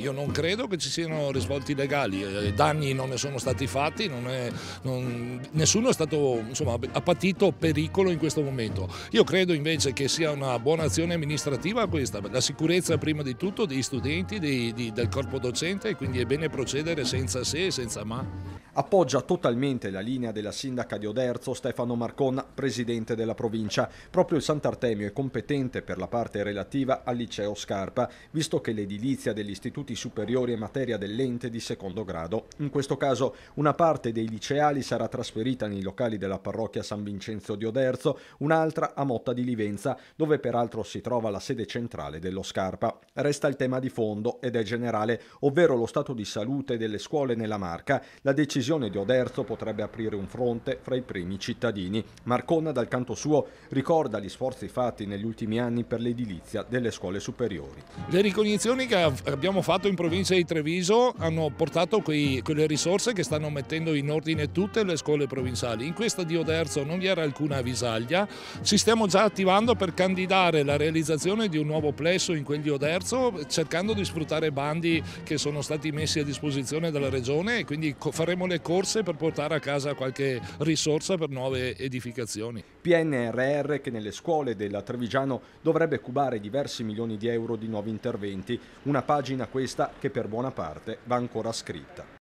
Io non credo che ci siano risvolti legali, eh, danni non ne sono stati fatti, non è, non, nessuno è stato, insomma, ha patito pericolo in questo momento. Io credo invece che sia una buona azione amministrativa questa, la sicurezza prima di tutto degli studenti, dei, di, del corpo docente, quindi è bene procedere senza se e senza ma appoggia totalmente la linea della sindaca di Oderzo Stefano Marcon, presidente della provincia. Proprio il Sant'Artemio è competente per la parte relativa al liceo Scarpa, visto che l'edilizia degli istituti superiori è materia dell'ente di secondo grado. In questo caso una parte dei liceali sarà trasferita nei locali della parrocchia San Vincenzo di Oderzo, un'altra a Motta di Livenza, dove peraltro si trova la sede centrale dello Scarpa. Resta il tema di fondo ed è generale, ovvero lo stato di salute delle scuole nella marca. La decisione decisione di Oderzo potrebbe aprire un fronte fra i primi cittadini. Marconna, dal canto suo, ricorda gli sforzi fatti negli ultimi anni per l'edilizia delle scuole superiori. Le ricognizioni che abbiamo fatto in provincia di Treviso hanno portato quei, quelle risorse che stanno mettendo in ordine tutte le scuole provinciali. In questa di Oderzo non vi era alcuna avvisaglia. Ci stiamo già attivando per candidare la realizzazione di un nuovo plesso in quel di Oderzo, cercando di sfruttare bandi che sono stati messi a disposizione dalla Regione e quindi faremo le piccole corse per portare a casa qualche risorsa per nuove edificazioni. PNRR che nelle scuole della Trevigiano dovrebbe cubare diversi milioni di euro di nuovi interventi, una pagina questa che per buona parte va ancora scritta.